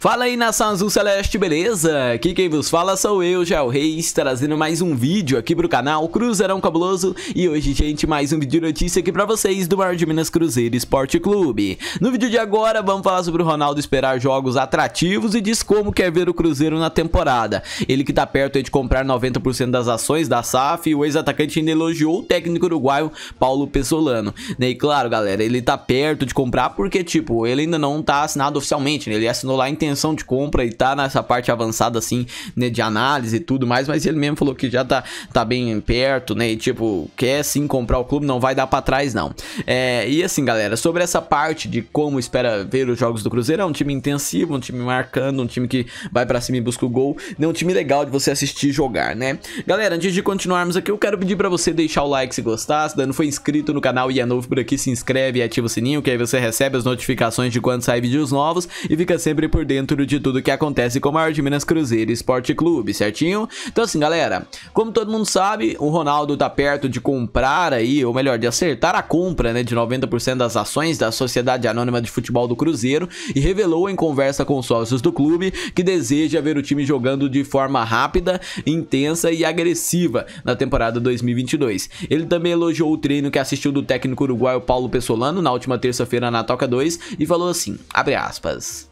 Fala aí nação azul celeste, beleza? Aqui quem vos fala sou eu, Gel Reis, trazendo mais um vídeo aqui pro canal Cruzeirão Cabuloso E hoje, gente, mais um vídeo de notícia aqui pra vocês do maior de Minas Cruzeiro Esporte Clube No vídeo de agora, vamos falar sobre o Ronaldo esperar jogos atrativos e diz como quer ver o Cruzeiro na temporada Ele que tá perto de comprar 90% das ações da SAF e o ex-atacante ainda elogiou o técnico uruguaio Paulo Pessolano E claro, galera, ele tá perto de comprar porque, tipo, ele ainda não tá assinado oficialmente, né? Ele assinou lá em intenção de compra e tá nessa parte avançada, assim, né, de análise e tudo mais, mas ele mesmo falou que já tá, tá bem perto, né, e tipo, quer sim comprar o clube, não vai dar para trás, não. É, e assim, galera, sobre essa parte de como espera ver os jogos do Cruzeiro, é um time intensivo, um time marcando, um time que vai para cima e busca o gol, né, um time legal de você assistir jogar, né. Galera, antes de continuarmos aqui, eu quero pedir para você deixar o like se gostar, se não foi inscrito no canal e é novo por aqui, se inscreve e ativa o sininho, que aí você recebe as notificações de quando sai vídeos novos e fica sempre por dentro dentro de tudo que acontece com o maior de Minas Cruzeiro Esporte Clube, certinho? Então assim, galera, como todo mundo sabe, o Ronaldo tá perto de comprar aí, ou melhor, de acertar a compra, né, de 90% das ações da Sociedade Anônima de Futebol do Cruzeiro e revelou em conversa com sócios do clube que deseja ver o time jogando de forma rápida, intensa e agressiva na temporada 2022. Ele também elogiou o treino que assistiu do técnico uruguaio Paulo Pessolano na última terça-feira na Toca 2 e falou assim, abre aspas...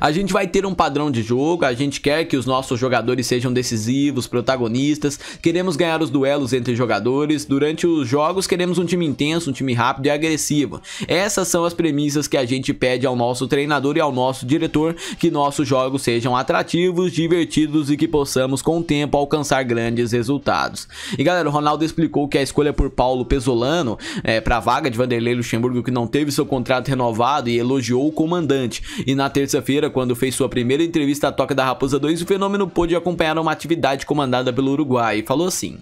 A gente vai ter um padrão de jogo, a gente quer que os nossos jogadores sejam decisivos, protagonistas, queremos ganhar os duelos entre jogadores, durante os jogos queremos um time intenso, um time rápido e agressivo. Essas são as premissas que a gente pede ao nosso treinador e ao nosso diretor, que nossos jogos sejam atrativos, divertidos e que possamos com o tempo alcançar grandes resultados. E galera, o Ronaldo explicou que a escolha por Paulo Pesolano é, para a vaga de Vanderlei Luxemburgo que não teve seu contrato renovado e elogiou o comandante. E na terça-feira quando fez sua primeira entrevista à Toca da Raposa 2, o fenômeno pôde acompanhar uma atividade comandada pelo Uruguai e falou assim...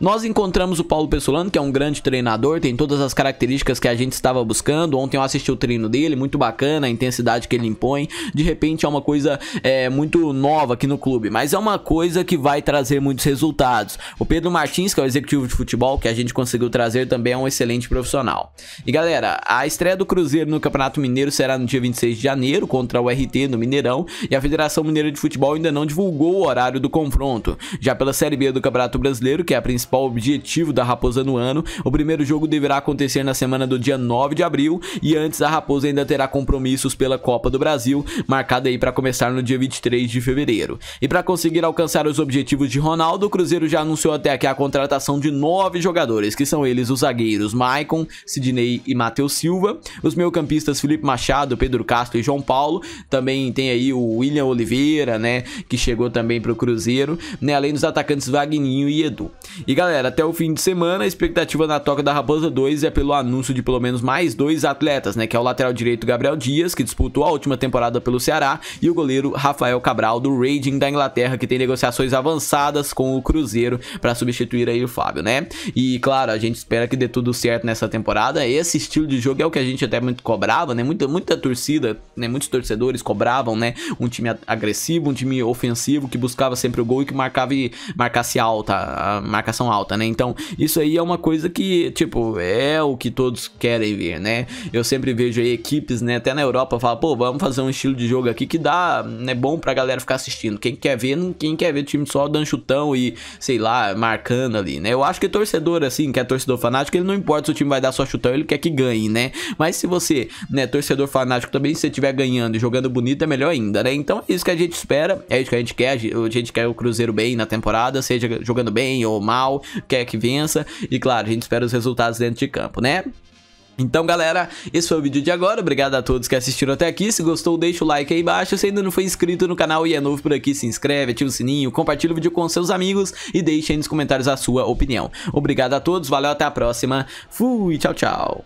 Nós encontramos o Paulo Pessolano, que é um grande treinador, tem todas as características que a gente estava buscando. Ontem eu assisti o treino dele, muito bacana, a intensidade que ele impõe. De repente é uma coisa é, muito nova aqui no clube, mas é uma coisa que vai trazer muitos resultados. O Pedro Martins, que é o executivo de futebol, que a gente conseguiu trazer também, é um excelente profissional. E galera, a estreia do Cruzeiro no Campeonato Mineiro será no dia 26 de janeiro contra o RT no Mineirão e a Federação Mineira de Futebol ainda não divulgou o horário do confronto. Já pela Série B do Campeonato Brasileiro, que é a principal principal objetivo da Raposa no ano. O primeiro jogo deverá acontecer na semana do dia 9 de abril e antes a Raposa ainda terá compromissos pela Copa do Brasil, marcada aí para começar no dia 23 de fevereiro. E para conseguir alcançar os objetivos de Ronaldo, o Cruzeiro já anunciou até aqui a contratação de nove jogadores, que são eles os zagueiros Maicon, Sidney e Matheus Silva, os meio-campistas Felipe Machado, Pedro Castro e João Paulo, também tem aí o William Oliveira, né, que chegou também para o Cruzeiro, né, além dos atacantes Vagninho e Edu. E galera, até o fim de semana, a expectativa na toca da Raposa 2 é pelo anúncio de pelo menos mais dois atletas, né? Que é o lateral direito Gabriel Dias, que disputou a última temporada pelo Ceará, e o goleiro Rafael Cabral, do Raging da Inglaterra, que tem negociações avançadas com o Cruzeiro para substituir aí o Fábio, né? E claro, a gente espera que dê tudo certo nessa temporada. Esse estilo de jogo é o que a gente até muito cobrava, né? Muita, muita torcida, né? Muitos torcedores cobravam, né? Um time agressivo, um time ofensivo que buscava sempre o gol e que marcava e marcasse alta, a marcação alta, né? Então, isso aí é uma coisa que, tipo, é o que todos querem ver, né? Eu sempre vejo aí equipes, né, até na Europa, falar, pô, vamos fazer um estilo de jogo aqui que dá, né, bom pra galera ficar assistindo. Quem quer ver, quem quer ver time só dando chutão e, sei lá, marcando ali, né? Eu acho que torcedor, assim, que é torcedor fanático, ele não importa se o time vai dar só chutão, ele quer que ganhe, né? Mas se você, né, torcedor fanático também, se você estiver ganhando e jogando bonito, é melhor ainda, né? Então é isso que a gente espera, é isso que a gente quer, a gente quer o Cruzeiro bem na temporada, seja jogando bem ou mal, rival quer que vença. E claro, a gente espera os resultados dentro de campo, né? Então galera, esse foi o vídeo de agora, obrigado a todos que assistiram até aqui, se gostou deixa o like aí embaixo, se ainda não foi inscrito no canal e é novo por aqui, se inscreve, ativa o sininho, compartilha o vídeo com seus amigos e deixe aí nos comentários a sua opinião. Obrigado a todos, valeu, até a próxima, fui, tchau tchau.